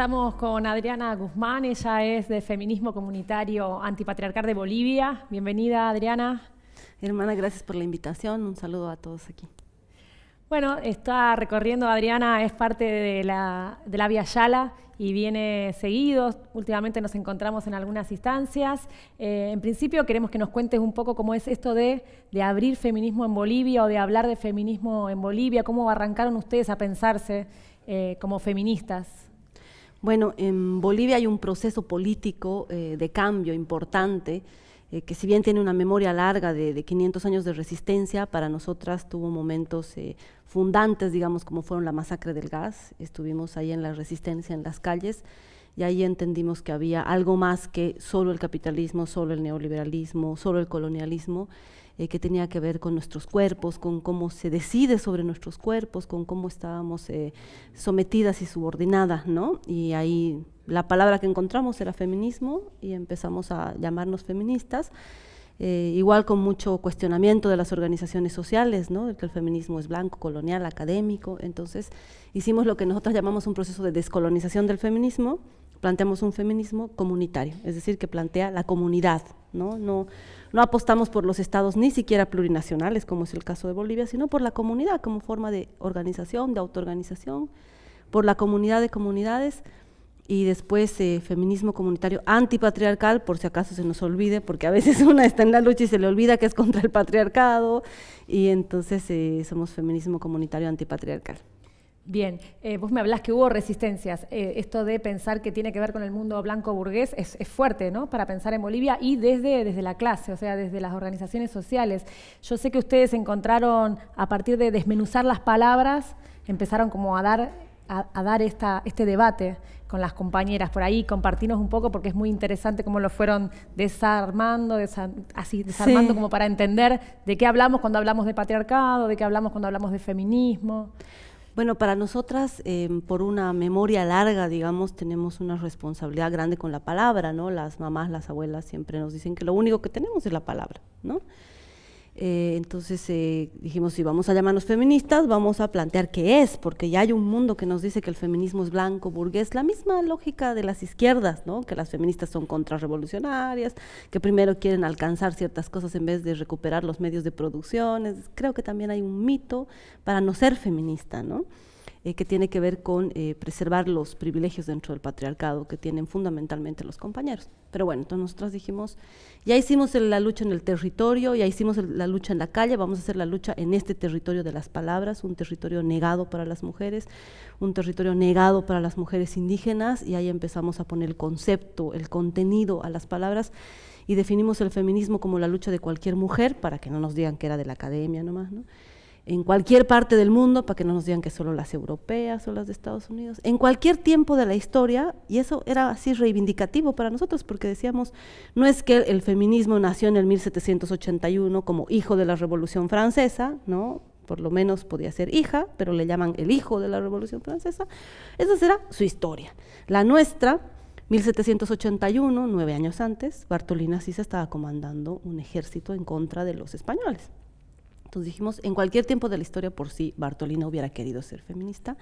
Estamos con Adriana Guzmán, ella es de Feminismo Comunitario Antipatriarcal de Bolivia. Bienvenida, Adriana. Hermana, gracias por la invitación. Un saludo a todos aquí. Bueno, está recorriendo Adriana, es parte de la, de la Yala y viene seguido. Últimamente nos encontramos en algunas instancias. Eh, en principio queremos que nos cuentes un poco cómo es esto de, abrir feminismo en Bolivia o de hablar de feminismo en Bolivia, cómo arrancaron ustedes a pensarse eh, como feministas. Bueno, en Bolivia hay un proceso político eh, de cambio importante, eh, que si bien tiene una memoria larga de, 500 años de resistencia, para nosotras tuvo momentos eh, fundantes, digamos, como fueron la masacre del gas. Estuvimos ahí en la resistencia, en las calles, y ahí entendimos que había algo más que solo el capitalismo, solo el neoliberalismo, solo el colonialismo. Eh, que tenía que ver con nuestros cuerpos, con cómo se decide sobre nuestros cuerpos, con cómo estábamos eh, sometidas y subordinadas, Y ahí la palabra que encontramos era feminismo y empezamos a llamarnos feministas. Eh, igual con mucho cuestionamiento de las organizaciones sociales, ¿no? que el feminismo es blanco, colonial, académico. Entonces hicimos lo que nosotros llamamos un proceso de descolonización del feminismo, planteamos un feminismo comunitario, es decir, que plantea la comunidad, ¿no? No, no apostamos por los estados ni siquiera plurinacionales, como es el caso de Bolivia, sino por la comunidad como forma de organización, de autoorganización, por la comunidad de comunidades y después eh, feminismo comunitario antipatriarcal, por si acaso se nos olvide, porque a veces una está en la lucha y se le olvida que es contra el patriarcado, y entonces eh, somos feminismo comunitario antipatriarcal. Bien, eh, vos me hablás que hubo resistencias. Eh, esto de pensar que tiene que ver con el mundo blanco burgués es, fuerte, ¿no? Para pensar en Bolivia y desde, desde la clase, o sea, desde las organizaciones sociales. Yo sé que ustedes encontraron, a partir de desmenuzar las palabras, empezaron como a dar, a, dar esta, este debate con las compañeras por ahí, compartirnos un poco porque es muy interesante cómo lo fueron desarmando, así desarmando como para entender de qué hablamos cuando hablamos de patriarcado, de qué hablamos cuando hablamos de feminismo. Bueno, para nosotras, em, por una memoria larga, digamos, tenemos una responsabilidad grande con la palabra, ¿no? Las mamás, las abuelas siempre nos dicen que lo único que tenemos es la palabra, ¿no? Eh, entonces eh, dijimos, si vamos a llamarnos feministas, vamos a plantear qué es, porque ya hay un mundo que nos dice que el feminismo es blanco, burgués, la misma lógica de las izquierdas, ¿no? que las feministas son contrarrevolucionarias, que primero quieren alcanzar ciertas cosas en vez de recuperar los medios de producción. creo que también hay un mito para no ser feminista. ¿no? Eh, que tiene que ver con eh, preservar los privilegios dentro del patriarcado que tienen fundamentalmente los compañeros. Pero bueno, entonces nosotros dijimos, ya hicimos la lucha en el territorio, ya hicimos la lucha en la calle, vamos a hacer la lucha en este territorio de las palabras, un territorio negado para las mujeres, un territorio negado para las mujeres indígenas, y ahí empezamos a poner el concepto, el contenido a las palabras y definimos el feminismo como la lucha de cualquier mujer, para que no nos digan que era de la academia nomás, ¿no? en cualquier parte del mundo, para que no nos digan que solo las europeas o las de Estados Unidos, en cualquier tiempo de la historia, y eso era así reivindicativo para nosotros, porque decíamos, no es que el feminismo nació en el 1781 como hijo de la Revolución Francesa, ¿no? por lo menos podía ser hija, pero le llaman el hijo de la Revolución Francesa, esa será su historia. La nuestra, 1781, nueve años antes, Bartolina se estaba comandando un ejército en contra de los españoles. Entonces dijimos, en cualquier tiempo de la historia por sí, Bartolina hubiera querido ser feminista.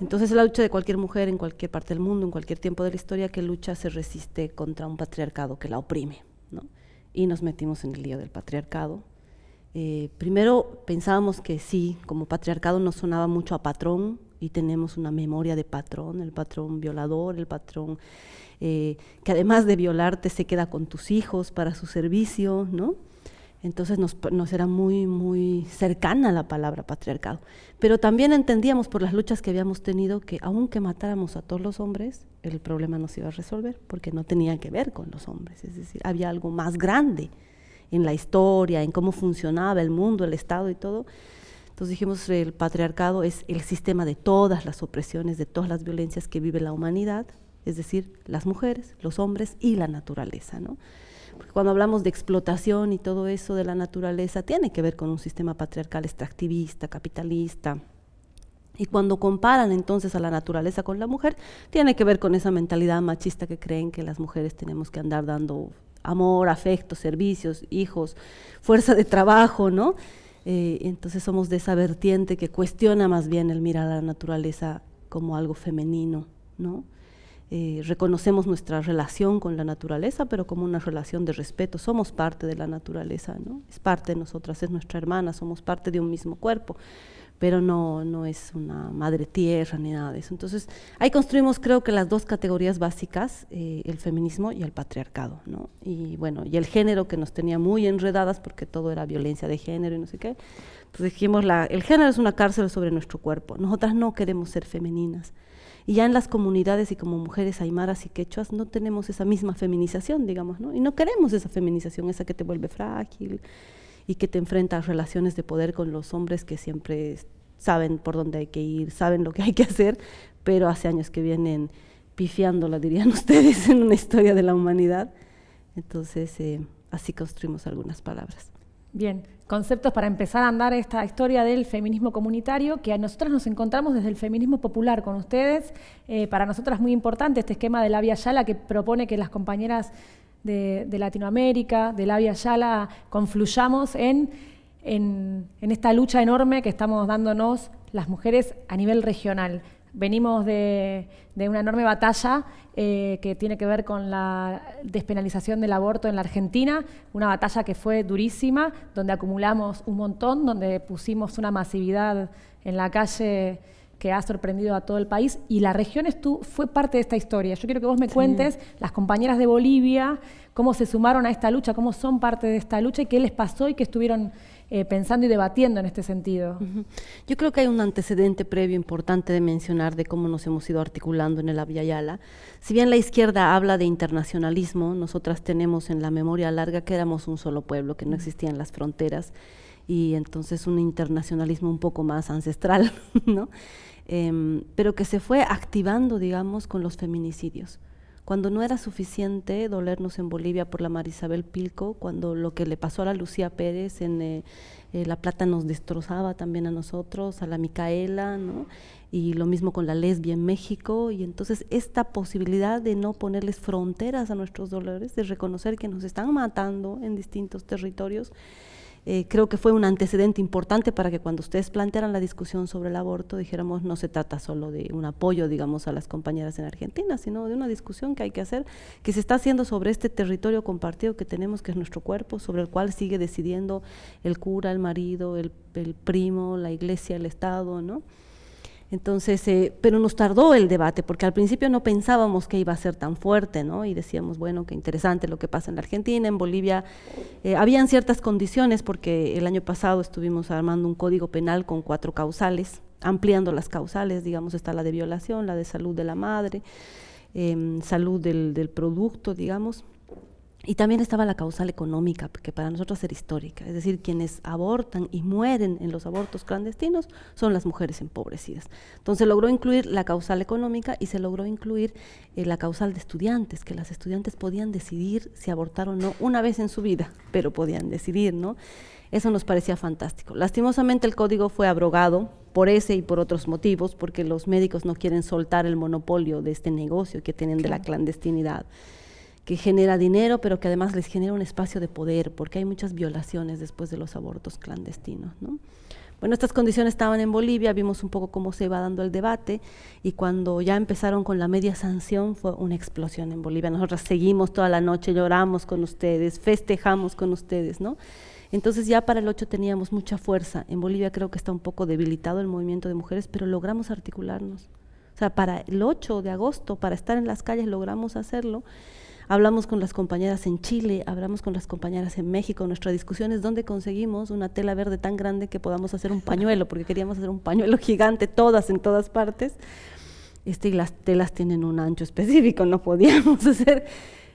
Entonces la lucha de cualquier mujer en cualquier parte del mundo, en cualquier tiempo de la historia que lucha, se resiste contra un patriarcado que la oprime. ¿no? Y nos metimos en el lío del patriarcado. Eh, primero pensábamos que sí, como patriarcado no sonaba mucho a patrón y tenemos una memoria de patrón, el patrón violador, el patrón eh, que además de violarte se queda con tus hijos para su servicio, ¿no? Entonces nos, era muy, muy cercana la palabra patriarcado. Pero también entendíamos por las luchas que habíamos tenido que aunque matáramos a todos los hombres, el problema no se iba a resolver porque no tenía que ver con los hombres. Es decir, había algo más grande en la historia, en cómo funcionaba el mundo, el Estado y todo. Entonces dijimos, el patriarcado es el sistema de todas las opresiones, de todas las violencias que vive la humanidad es decir, las mujeres, los hombres y la naturaleza. ¿no? Porque cuando hablamos de explotación y todo eso de la naturaleza, tiene que ver con un sistema patriarcal extractivista, capitalista. Y cuando comparan entonces a la naturaleza con la mujer, tiene que ver con esa mentalidad machista que creen que las mujeres tenemos que andar dando amor, afecto, servicios, hijos, fuerza de trabajo, ¿no? Eh, entonces somos de esa vertiente que cuestiona más bien el mirar a la naturaleza como algo femenino, ¿no? Eh, reconocemos nuestra relación con la naturaleza, pero como una relación de respeto. Somos parte de la naturaleza, Es parte de nosotras, es nuestra hermana, somos parte de un mismo cuerpo, pero no, no es una madre tierra ni nada de eso. Entonces, ahí construimos creo que las dos categorías básicas, eh, el feminismo y el patriarcado, Y bueno, y el género que nos tenía muy enredadas porque todo era violencia de género y no sé qué. Entonces pues dijimos, el género es una cárcel sobre nuestro cuerpo. Nosotras no queremos ser femeninas. Y ya en las comunidades y como mujeres aymaras y quechuas no tenemos esa misma feminización, digamos, ¿no? Y no queremos esa feminización, esa que te vuelve frágil y que te enfrenta a relaciones de poder con los hombres que siempre saben por dónde hay que ir, saben lo que hay que hacer, pero hace años que vienen pifiándola, dirían ustedes, en una historia de la humanidad. Entonces, eh, así construimos algunas palabras. Bien, conceptos para empezar a andar esta historia del feminismo comunitario, que a nosotras nos encontramos desde el feminismo popular con ustedes. Eh, para nosotras es muy importante este esquema de la Via Yala que propone que las compañeras de, Latinoamérica, de la Via Yala, confluyamos en esta lucha enorme que estamos dándonos las mujeres a nivel regional. Venimos de, una enorme batalla eh, que tiene que ver con la despenalización del aborto en la Argentina, una batalla que fue durísima, donde acumulamos un montón, donde pusimos una masividad en la calle que ha sorprendido a todo el país y la región fue parte de esta historia. Yo quiero que vos me cuentes, las compañeras de Bolivia, cómo se sumaron a esta lucha, cómo son parte de esta lucha y qué les pasó y qué estuvieron eh, pensando y debatiendo en este sentido. Yo creo que hay un antecedente previo importante de mencionar de cómo nos hemos ido articulando en el Yala. Si bien la izquierda habla de internacionalismo, nosotras tenemos en la memoria larga que éramos un solo pueblo, que no existían las fronteras y entonces un internacionalismo un poco más ancestral, ¿no? Em, pero que se fue activando, digamos, con los feminicidios. Cuando no era suficiente dolernos en Bolivia por la Marisabel Pilco, cuando lo que le pasó a la Lucía Pérez en eh, eh, La Plata nos destrozaba también a nosotros, a la Micaela, ¿no? y lo mismo con la lesbia en México. Y entonces esta posibilidad de no ponerles fronteras a nuestros dolores, de reconocer que nos están matando en distintos territorios, eh, creo que fue un antecedente importante para que cuando ustedes plantearan la discusión sobre el aborto dijéramos no se trata solo de un apoyo, digamos, a las compañeras en Argentina, sino de una discusión que hay que hacer, que se está haciendo sobre este territorio compartido que tenemos, que es nuestro cuerpo, sobre el cual sigue decidiendo el cura, el marido, el, el primo, la iglesia, el Estado, ¿no? Entonces, eh, pero nos tardó el debate, porque al principio no pensábamos que iba a ser tan fuerte, ¿no? Y decíamos, bueno, qué interesante lo que pasa en la Argentina, en Bolivia. Eh, habían ciertas condiciones, porque el año pasado estuvimos armando un código penal con cuatro causales, ampliando las causales, digamos, está la de violación, la de salud de la madre, em, salud del producto, digamos, y también estaba la causal económica, que para nosotros era histórica. Es decir, quienes abortan y mueren en los abortos clandestinos son las mujeres empobrecidas. Entonces logró incluir la causal económica y se logró incluir eh, la causal de estudiantes, que las estudiantes podían decidir si abortar o no una vez en su vida, pero podían decidir, ¿no? Eso nos parecía fantástico. Lastimosamente el código fue abrogado por ese y por otros motivos, porque los médicos no quieren soltar el monopolio de este negocio que tienen de la clandestinidad que genera dinero, pero que además les genera un espacio de poder, porque hay muchas violaciones después de los abortos clandestinos. ¿no? Bueno, estas condiciones estaban en Bolivia, vimos un poco cómo se iba dando el debate y cuando ya empezaron con la media sanción fue una explosión en Bolivia. Nosotras seguimos toda la noche, lloramos con ustedes, festejamos con ustedes, ¿no? Entonces ya para el 8 teníamos mucha fuerza. En Bolivia creo que está un poco debilitado el movimiento de mujeres, pero logramos articularnos. O sea, para el 8 de agosto, para estar en las calles, logramos hacerlo. Hablamos con las compañeras en Chile, hablamos con las compañeras en México. Nuestra discusión es dónde conseguimos una tela verde tan grande que podamos hacer un pañuelo, porque queríamos hacer un pañuelo gigante, todas en todas partes. Este, y las telas tienen un ancho específico, no podíamos hacer.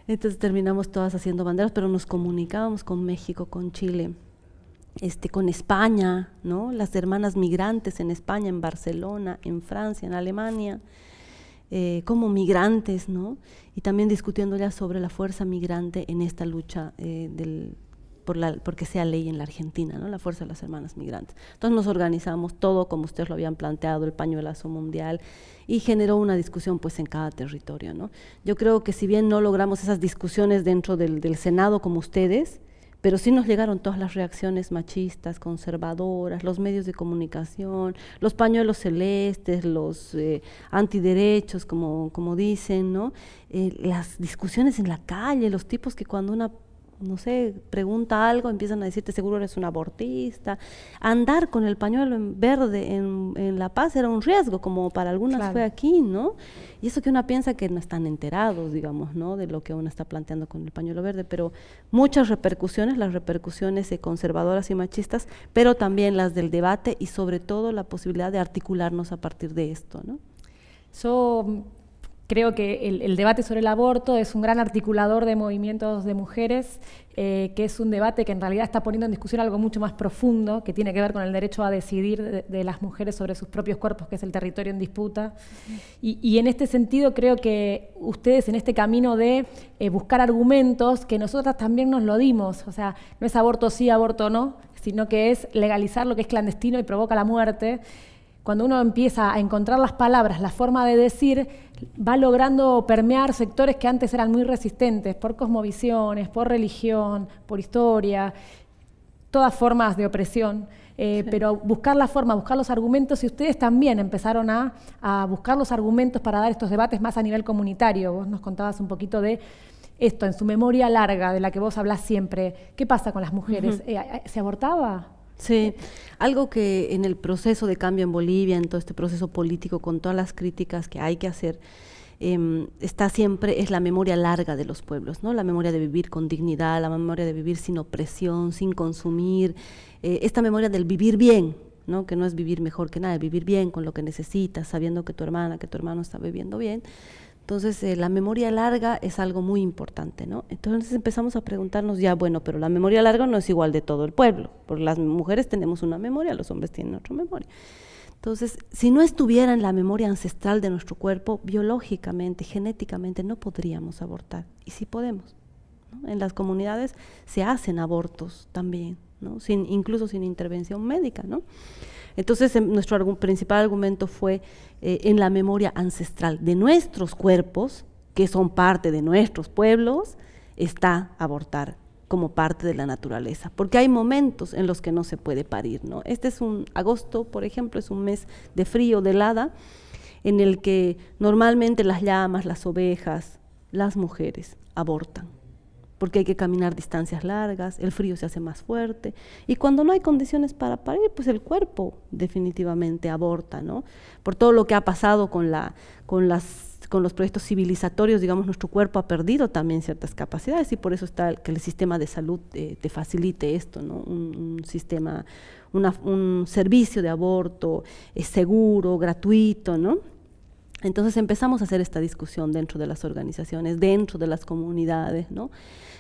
Entonces terminamos todas haciendo banderas, pero nos comunicábamos con México, con Chile, este, con España, ¿no? Las hermanas migrantes en España, en Barcelona, en Francia, en Alemania. Eh, como migrantes, ¿no? y también discutiendo ya sobre la fuerza migrante en esta lucha eh, del, por porque sea ley en la Argentina, ¿no? la fuerza de las hermanas migrantes. Entonces nos organizamos todo como ustedes lo habían planteado, el pañuelazo mundial, y generó una discusión pues en cada territorio. ¿no? Yo creo que si bien no logramos esas discusiones dentro del Senado como ustedes, pero sí nos llegaron todas las reacciones machistas, conservadoras, los medios de comunicación, los pañuelos celestes, los eh, antiderechos, como, como dicen, ¿no? Eh, las discusiones en la calle, los tipos que cuando una no sé, pregunta algo, empiezan a decirte seguro eres un abortista. Andar con el pañuelo en verde en, La Paz era un riesgo, como para algunas fue aquí, ¿no? Y eso que uno piensa que no están enterados, digamos, ¿no? De lo que uno está planteando con el pañuelo verde, pero muchas repercusiones, las repercusiones de eh, conservadoras y machistas, pero también las del debate y sobre todo la posibilidad de articularnos a partir de esto, ¿no? So, creo que el, debate sobre el aborto es un gran articulador de movimientos de mujeres, eh, que es un debate que en realidad está poniendo en discusión algo mucho más profundo, que tiene que ver con el derecho a decidir de, las mujeres sobre sus propios cuerpos, que es el territorio en disputa. Y, en este sentido creo que ustedes en este camino de eh, buscar argumentos que nosotras también nos lo dimos, o sea, no es aborto sí, aborto no, sino que es legalizar lo que es clandestino y provoca la muerte cuando uno empieza a encontrar las palabras, la forma de decir, va logrando permear sectores que antes eran muy resistentes por cosmovisiones, por religión, por historia, todas formas de opresión. Eh, pero buscar la forma, buscar los argumentos, y ustedes también empezaron a, buscar los argumentos para dar estos debates más a nivel comunitario. Vos nos contabas un poquito de esto, en su memoria larga, de la que vos hablas siempre. ¿Qué pasa con las mujeres? Eh, ¿Se abortaba? Sí, algo que en el proceso de cambio en Bolivia, en todo este proceso político, con todas las críticas que hay que hacer, em, está siempre, es la memoria larga de los pueblos, ¿no? La memoria de vivir con dignidad, la memoria de vivir sin opresión, sin consumir, eh, esta memoria del vivir bien, ¿no? Que no es vivir mejor que nada, vivir bien con lo que necesitas, sabiendo que tu hermana, que tu hermano está viviendo bien. Entonces, eh, la memoria larga es algo muy importante, ¿no? Entonces empezamos a preguntarnos, ya, bueno, pero la memoria larga no es igual de todo el pueblo, porque las mujeres tenemos una memoria, los hombres tienen otra memoria. Entonces, si no estuviera en la memoria ancestral de nuestro cuerpo, biológicamente, genéticamente, no podríamos abortar. Y sí podemos. En las comunidades se hacen abortos también, sin, incluso sin intervención médica. Entonces, em, nuestro principal argumento fue eh, en la memoria ancestral de nuestros cuerpos, que son parte de nuestros pueblos, está abortar como parte de la naturaleza, porque hay momentos en los que no se puede parir, Este es un agosto, por ejemplo, es un mes de frío, de helada, en el que normalmente las llamas, las ovejas, las mujeres abortan porque hay que caminar distancias largas, el frío se hace más fuerte y cuando no hay condiciones para parir, pues el cuerpo definitivamente aborta, ¿no? Por todo lo que ha pasado con la con las con los proyectos civilizatorios, digamos, nuestro cuerpo ha perdido también ciertas capacidades y por eso está que el sistema de salud eh, te facilite esto, ¿no? Un, sistema, un servicio de aborto eh, seguro, gratuito, ¿no? Entonces empezamos a hacer esta discusión dentro de las organizaciones, dentro de las comunidades, ¿no?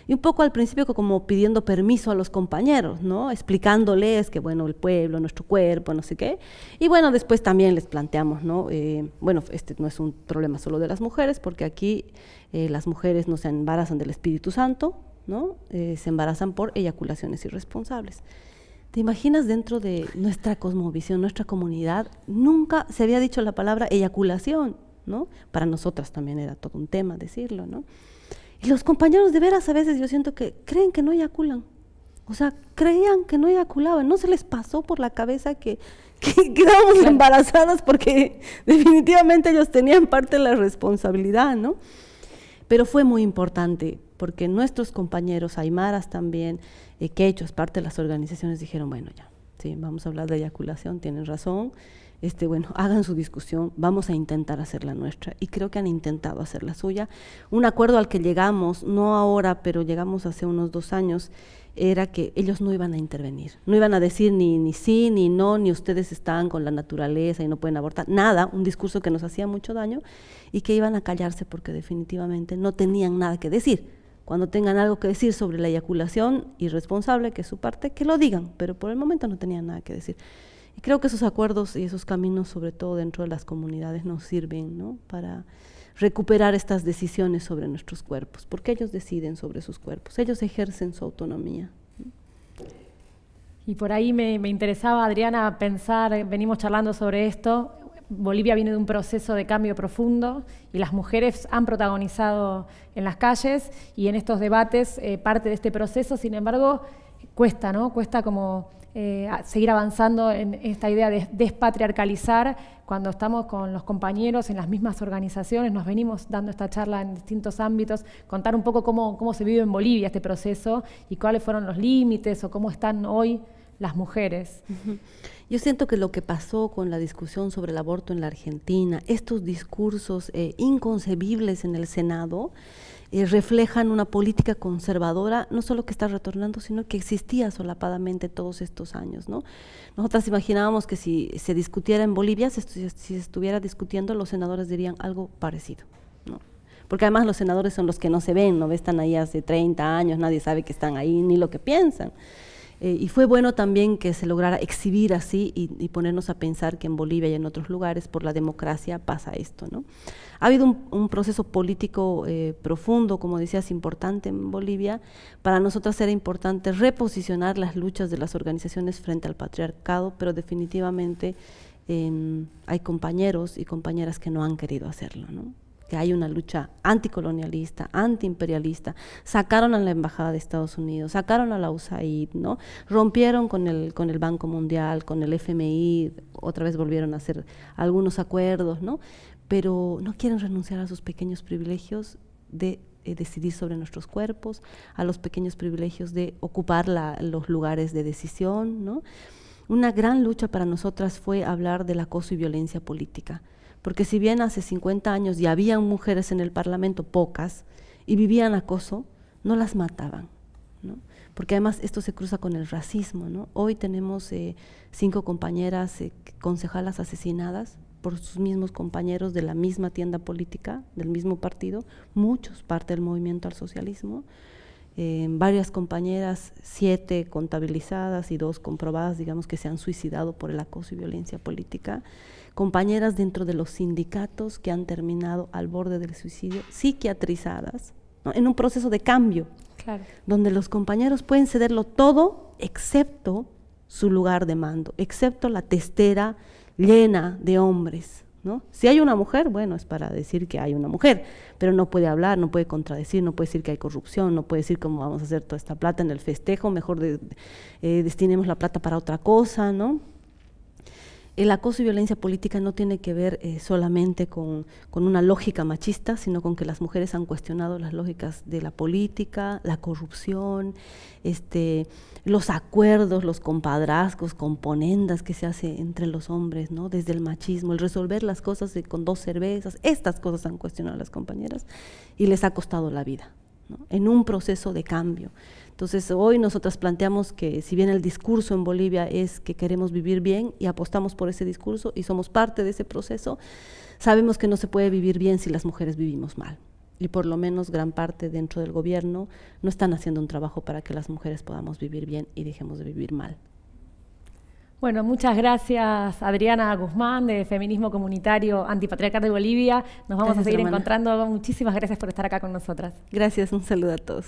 Y un poco al principio como pidiendo permiso a los compañeros, ¿no? Explicándoles que, bueno, el pueblo, nuestro cuerpo, no sé qué. Y bueno, después también les planteamos, ¿no? Eh, bueno, este no es un problema solo de las mujeres, porque aquí eh, las mujeres no se embarazan del Espíritu Santo, ¿no? Eh, se embarazan por eyaculaciones irresponsables. ¿Te imaginas dentro de nuestra cosmovisión, nuestra comunidad, nunca se había dicho la palabra eyaculación, ¿no? Para nosotras también era todo un tema decirlo, ¿no? Y los compañeros de veras a veces yo siento que creen que no eyaculan. O sea, creían que no eyaculaban, no se les pasó por la cabeza que, quedábamos embarazadas porque definitivamente ellos tenían parte de la responsabilidad, ¿no? Pero fue muy importante porque nuestros compañeros aymaras también, eh, quechos, parte de las organizaciones dijeron, bueno, ya, sí, vamos a hablar de eyaculación, tienen razón, este, bueno, hagan su discusión, vamos a intentar hacer la nuestra. Y creo que han intentado hacer la suya. Un acuerdo al que llegamos, no ahora, pero llegamos hace unos dos años, era que ellos no iban a intervenir, no iban a decir ni, ni sí, ni no, ni ustedes están con la naturaleza y no pueden abortar, nada, un discurso que nos hacía mucho daño y que iban a callarse porque definitivamente no tenían nada que decir cuando tengan algo que decir sobre la eyaculación irresponsable, que es su parte, que lo digan, pero por el momento no tenían nada que decir. Y creo que esos acuerdos y esos caminos, sobre todo dentro de las comunidades, nos sirven ¿no? para recuperar estas decisiones sobre nuestros cuerpos, porque ellos deciden sobre sus cuerpos, ellos ejercen su autonomía. Y por ahí me, me interesaba, Adriana, pensar, venimos charlando sobre esto, Bolivia viene de un proceso de cambio profundo y las mujeres han protagonizado en las calles y en estos debates eh, parte de este proceso, sin embargo, cuesta, ¿no? Cuesta como eh, seguir avanzando en esta idea de despatriarcalizar cuando estamos con los compañeros en las mismas organizaciones, nos venimos dando esta charla en distintos ámbitos, contar un poco cómo, cómo se vive en Bolivia este proceso y cuáles fueron los límites o cómo están hoy las mujeres. Yo siento que lo que pasó con la discusión sobre el aborto en la Argentina, estos discursos eh, inconcebibles en el Senado, eh, reflejan una política conservadora, no solo que está retornando, sino que existía solapadamente todos estos años. ¿no? Nosotras imaginábamos que si se discutiera en Bolivia, si, se estuviera discutiendo, los senadores dirían algo parecido. Porque además los senadores son los que no se ven, no están ahí hace 30 años, nadie sabe que están ahí ni lo que piensan. Eh, y fue bueno también que se lograra exhibir así y, ponernos a pensar que en Bolivia y en otros lugares por la democracia pasa esto. ¿no? Ha habido un, proceso político eh, profundo, como decías, importante en Bolivia. Para nosotras era importante reposicionar las luchas de las organizaciones frente al patriarcado, pero definitivamente em, hay compañeros y compañeras que no han querido hacerlo. ¿no? que hay una lucha anticolonialista, antiimperialista, sacaron a la Embajada de Estados Unidos, sacaron a la USAID, ¿no? rompieron con el, Banco Mundial, con el FMI, otra vez volvieron a hacer algunos acuerdos, ¿no? pero no quieren renunciar a sus pequeños privilegios de eh, decidir sobre nuestros cuerpos, a los pequeños privilegios de ocupar los lugares de decisión. ¿no? Una gran lucha para nosotras fue hablar del acoso y violencia política porque si bien hace 50 años ya habían mujeres en el Parlamento, pocas, y vivían acoso, no las mataban. ¿no? Porque además esto se cruza con el racismo. ¿no? Hoy tenemos eh, cinco compañeras eh, concejalas asesinadas por sus mismos compañeros de la misma tienda política, del mismo partido, muchos parte del movimiento al socialismo. Eh, varias compañeras, siete contabilizadas y dos comprobadas, digamos, que se han suicidado por el acoso y violencia política compañeras dentro de los sindicatos que han terminado al borde del suicidio, psiquiatrizadas, en un proceso de cambio, donde los compañeros pueden cederlo todo excepto su lugar de mando, excepto la testera llena de hombres. ¿No? Si hay una mujer, bueno, es para decir que hay una mujer, pero no puede hablar, no puede contradecir, no puede decir que hay corrupción, no puede decir cómo vamos a hacer toda esta plata en el festejo, mejor eh, destinemos la plata para otra cosa, ¿no? el acoso y violencia política no tiene que ver eh, solamente con, una lógica machista, sino con que las mujeres han cuestionado las lógicas de la política, la corrupción, este, los acuerdos, los compadrazgos, componendas que se hace entre los hombres, ¿no? desde el machismo, el resolver las cosas con dos cervezas, estas cosas han cuestionado a las compañeras y les ha costado la vida en un proceso de cambio. Entonces, hoy nosotras planteamos que si bien el discurso en Bolivia es que queremos vivir bien y apostamos por ese discurso y somos parte de ese proceso, sabemos que no se puede vivir bien si las mujeres vivimos mal. Y por lo menos gran parte dentro del gobierno no están haciendo un trabajo para que las mujeres podamos vivir bien y dejemos de vivir mal. Bueno, muchas gracias Adriana Guzmán de Feminismo Comunitario Antipatriarcal de Bolivia. Nos vamos a seguir encontrando. Muchísimas gracias por estar acá con nosotras. Gracias, un saludo a todos.